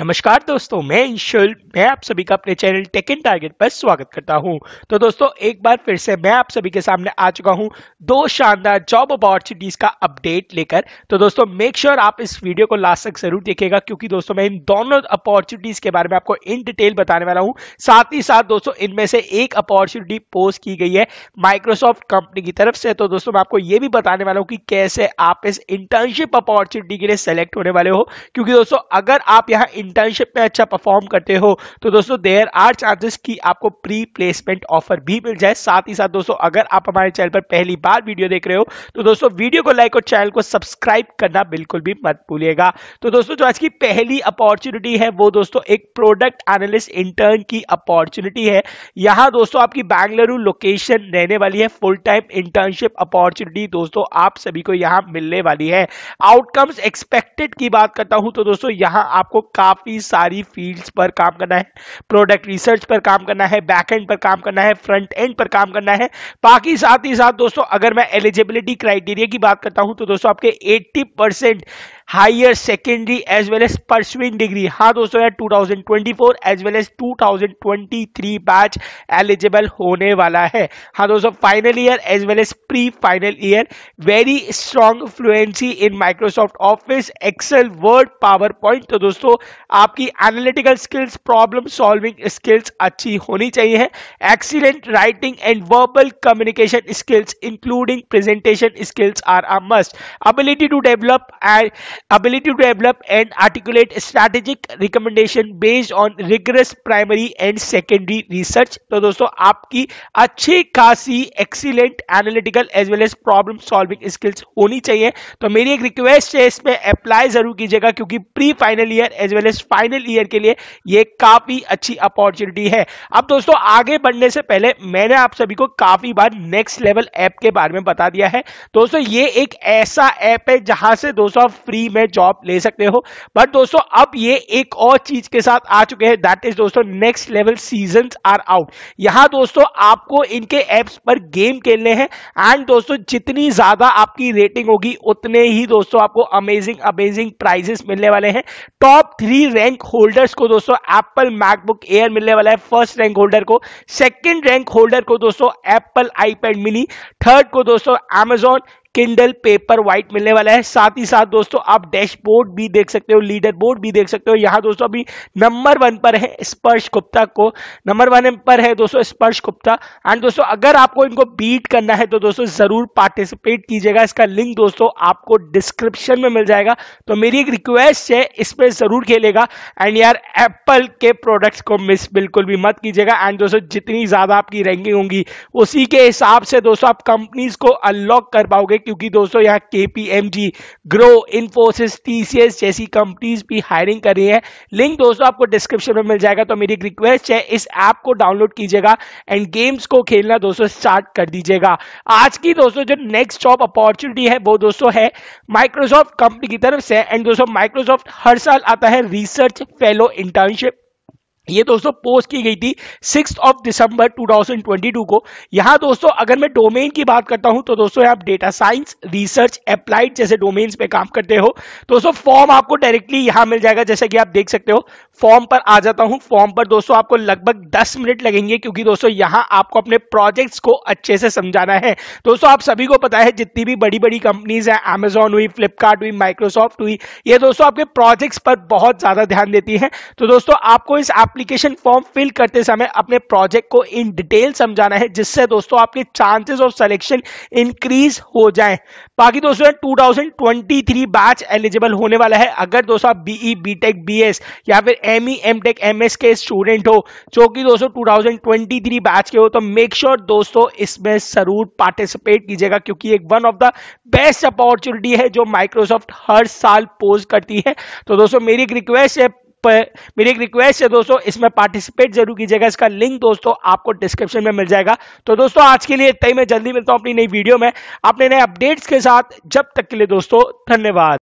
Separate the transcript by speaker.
Speaker 1: नमस्कार दोस्तों मैं ईशल मैं आप सभी का अपने चैनल टेक इन टारगेट पर स्वागत करता हूं तो दोस्तों एक बार फिर से मैं आप सभी के सामने आ चुका हूं दो शानदार जॉब अपॉर्चुनिटीज का अपडेट लेकर तो दोस्तों मेक श्योर sure आप इस वीडियो को लास्ट तक जरूर देखिएगा क्योंकि दोस्तों मैं इन दोनों अपॉर्चुनिटीज के बारे में आपको इन डिटेल बताने वाला हूँ साथ ही साथ दोस्तों इनमें से एक अपॉर्चुनिटी पोस्ट की गई है माइक्रोसॉफ्ट कंपनी की तरफ से तो दोस्तों मैं आपको ये भी बताने वाला हूँ कि कैसे आप इस इंटर्नशिप अपॉर्चुनिटी के लिए सेलेक्ट होने वाले हो क्योंकि दोस्तों अगर आप यहाँ इंटर्नशिप में अच्छा परफॉर्म करते हो तो दोस्तों देर आर चांसेस कि आपको प्री प्लेसमेंट ऑफर भी मिल जाए साथ ही साथ दोस्तों अगर आप हमारे चैनल पर पहली बार वीडियो देख रहे हो तो दोस्तों वीडियो को लाइक और चैनल को सब्सक्राइब करना बिल्कुल भी मत भूलिएगा तो दोस्तों जो आज की पहली अपॉर्चुनिटी है वो दोस्तों एक प्रोडक्ट एनालिस्ट इंटर्न की अपॉर्चुनिटी है यहां दोस्तों आपकी बैंगलुरु लोकेशन रहने वाली है फुल टाइम इंटर्नशिप अपॉर्चुनिटी दोस्तों आप सभी को यहां मिलने वाली है आउटकम्स एक्सपेक्टेड की बात करता हूं तो दोस्तों यहां आपको का काफ़ी सारी फील्ड्स पर काम करना है प्रोडक्ट रिसर्च पर काम करना है बैक एंड पर काम करना है फ्रंट एंड पर काम करना है बाकी साथ ही साथ दोस्तों अगर मैं एलिजिबिलिटी क्राइटेरिया की बात करता हूं तो दोस्तों आपके eighty higher secondary as well as pursuing degree हाँ दोस्तों यार 2024 as well as 2023 batch eligible होने वाला है हाँ दोस्तों final year as well as pre final year very strong fluency in Microsoft Office Excel Word PowerPoint तो दोस्तों आपकी analytical skills problem solving skills अच्छी होनी चाहिए excellent writing and verbal communication skills including presentation skills are a must ability to develop and ability to develop and articulate strategic recommendation based on rigorous primary and secondary research तो दोस्तों आपकी अच्छी खासी excellent analytical as well as problem solving skills होनी चाहिए तो मेरी एक रिक्वेस्ट है इसमें अप्लाई जरूर कीजिएगा क्योंकि pre final year as well as final year के लिए यह काफी अच्छी अपॉर्चुनिटी है अब दोस्तों आगे बढ़ने से पहले मैंने आप सभी को काफी बार नेक्स्ट लेवल ऐप के बारे में बता दिया है दोस्तों ये एक ऐसा ऐप है जहां से दोस्तों फ्री ही में जॉब ले सकते हो बट दोस्तों अब ये एक और चीज के साथ आ चुके हैं दैट इज दोस्तों next level season are out यहां दोस्तों आपको इनके एप्स पर गेम खेलने हैं एंड दोस्तों जितनी ज्यादा आपकी रेटिंग होगी उतने ही दोस्तों आपको अमेजिंग अमेजिंग प्राइजेस मिलने वाले हैं टॉप थ्री रैंक होल्डर्स को दोस्तों एप्पल मैकबुक एयर मिलने वाला है फर्स्ट रैंक होल्डर को सेकेंड रैंक होल्डर को दोस्तों एप्पल आईपैड मिनी थर्ड को दोस्तों एमेजॉन किंडल पेपर व्हाइट मिलने वाला है साथ ही साथ दोस्तों आप डैशबोर्ड भी देख सकते हो लीडर बोर्ड भी देख सकते हो यहाँ दोस्तों अभी नंबर वन पर है स्पर्श गुप्ता को नंबर वन पर है दोस्तों स्पर्श गुप्ता एंड दोस्तों अगर आपको इनको बीट करना है तो दोस्तों जरूर पार्टिसिपेट कीजिएगा इसका लिंक दोस्तों आपको डिस्क्रिप्शन में मिल जाएगा तो मेरी एक रिक्वेस्ट है इस पर जरूर खेलेगा एंड यार एप्पल के प्रोडक्ट्स को मिस बिल्कुल भी मत कीजिएगा एंड दोस्तों जितनी ज्यादा आपकी रैंकिंग होंगी उसी के हिसाब से दोस्तों आप कंपनीज को अनलॉक कर पाओगे क्योंकि दोस्तों यहाँ के ग्रो इन्फोसिस टीसीएस जैसी कंपनीज भी हायरिंग कर रही है लिंक दोस्तों आपको डिस्क्रिप्शन में मिल जाएगा तो मेरी रिक्वेस्ट है इस ऐप को डाउनलोड कीजिएगा एंड गेम्स को खेलना दोस्तों स्टार्ट कर दीजिएगा आज की दोस्तों जो नेक्स्ट जॉब अपॉर्चुनिटी है वो दोस्तों है माइक्रोसॉफ्ट कंपनी की तरफ से एंड दोस्तों माइक्रोसॉफ्ट हर साल आता है रिसर्च फेलो इंटर्नशिप ये दोस्तों पोस्ट की गई थी सिक्स ऑफ दिसंबर 2022 को यहाँ दोस्तों अगर मैं डोमेन की बात करता हूं तो दोस्तों आप डेटा साइंस रिसर्च अप्लाइड जैसे डोमेन्स पे काम करते हो दोस्तों फॉर्म आपको डायरेक्टली यहां मिल जाएगा जैसे कि आप देख सकते हो फॉर्म पर आ जाता हूँ फॉर्म पर दोस्तों आपको लगभग दस मिनट लगेंगे क्योंकि दोस्तों यहाँ आपको अपने प्रोजेक्ट्स को अच्छे से समझाना है दोस्तों आप सभी को पता है जितनी भी बड़ी बड़ी कंपनीज है अमेजोन हुई फ्लिपकार्ट हुई माइक्रोसॉफ्ट हुई ये दोस्तों आपके प्रोजेक्ट्स पर बहुत ज्यादा ध्यान देती है तो दोस्तों आपको इस एप्लीकेशन फॉर्म फिल करते समय अपने प्रोजेक्ट को इन डिटेल समझाना है जिससे दोस्तों आपके चांसेस ऑफ सिलेक्शन इंक्रीज हो जाए बाकी दोस्तों 2023 बैच एलिजिबल होने वाला है अगर दोस्तों आप बीई बीटेक बीएस या फिर टेक एम एस के स्टूडेंट हो जो कि दोस्तों थ्री बैच के हो तो मेक श्योर sure दोस्तों इसमें जरूर पार्टिसिपेट कीजिएगा क्योंकि एक one of the best opportunity है जो माइक्रोसॉफ्ट हर साल पोज करती है तो दोस्तों मेरी एक रिक्वेस्ट है मेरी एक रिक्वेस्ट है दोस्तों इसमें पार्टिसिपेट जरूर कीजिएगा इसका लिंक दोस्तों आपको डिस्क्रिप्शन में मिल जाएगा तो दोस्तों आज के लिए इतना ही मैं जल्दी मिलता हूं अपनी नई वीडियो में अपने नए अपडेट्स के साथ जब तक के लिए दोस्तों धन्यवाद